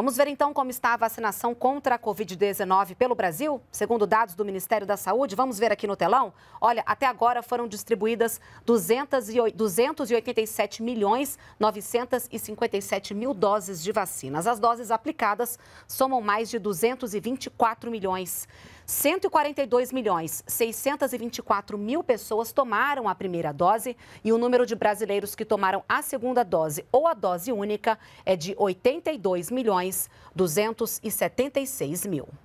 Vamos ver então como está a vacinação contra a Covid-19 pelo Brasil? Segundo dados do Ministério da Saúde, vamos ver aqui no telão. Olha, até agora foram distribuídas 287 milhões 957 mil doses de vacinas. As doses aplicadas somam mais de 224 milhões. 142 milhões 624 mil pessoas tomaram a primeira dose e o número de brasileiros que tomaram a segunda dose ou a dose única é de 82 milhões 276 mil.